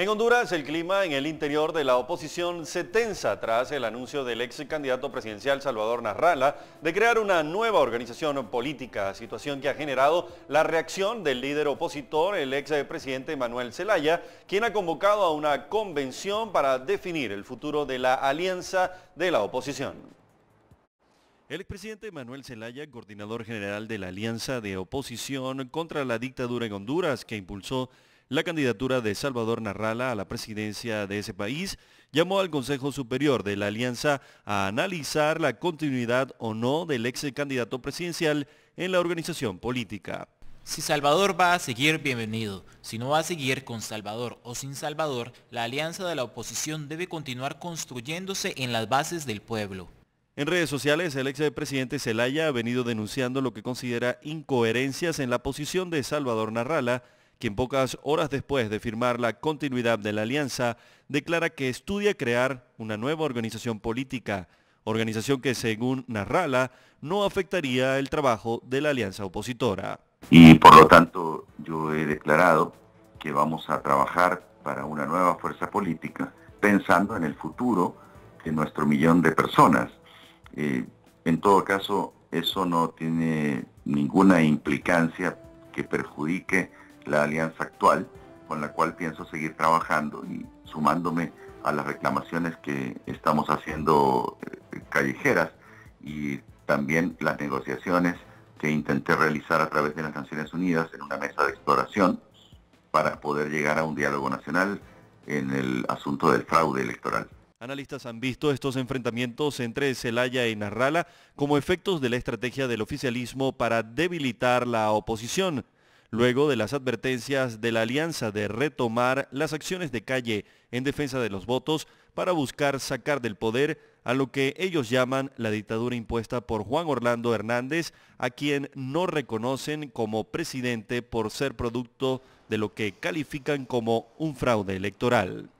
En Honduras, el clima en el interior de la oposición se tensa tras el anuncio del ex candidato presidencial Salvador Narrala de crear una nueva organización política, situación que ha generado la reacción del líder opositor, el ex presidente Manuel Zelaya, quien ha convocado a una convención para definir el futuro de la alianza de la oposición. El presidente Manuel Zelaya, coordinador general de la Alianza de Oposición contra la Dictadura en Honduras, que impulsó la candidatura de Salvador Narrala a la presidencia de ese país, llamó al Consejo Superior de la Alianza a analizar la continuidad o no del ex candidato presidencial en la organización política. Si Salvador va a seguir, bienvenido. Si no va a seguir con Salvador o sin Salvador, la alianza de la oposición debe continuar construyéndose en las bases del pueblo. En redes sociales, el ex presidente Zelaya ha venido denunciando lo que considera incoherencias en la posición de Salvador Narrala quien pocas horas después de firmar la continuidad de la alianza, declara que estudia crear una nueva organización política, organización que según Narrala no afectaría el trabajo de la alianza opositora. Y por lo tanto yo he declarado que vamos a trabajar para una nueva fuerza política pensando en el futuro de nuestro millón de personas. Eh, en todo caso, eso no tiene ninguna implicancia que perjudique la alianza actual, con la cual pienso seguir trabajando y sumándome a las reclamaciones que estamos haciendo eh, callejeras y también las negociaciones que intenté realizar a través de las Naciones Unidas en una mesa de exploración para poder llegar a un diálogo nacional en el asunto del fraude electoral. Analistas han visto estos enfrentamientos entre Celaya y Narrala como efectos de la estrategia del oficialismo para debilitar la oposición luego de las advertencias de la alianza de retomar las acciones de calle en defensa de los votos para buscar sacar del poder a lo que ellos llaman la dictadura impuesta por Juan Orlando Hernández, a quien no reconocen como presidente por ser producto de lo que califican como un fraude electoral.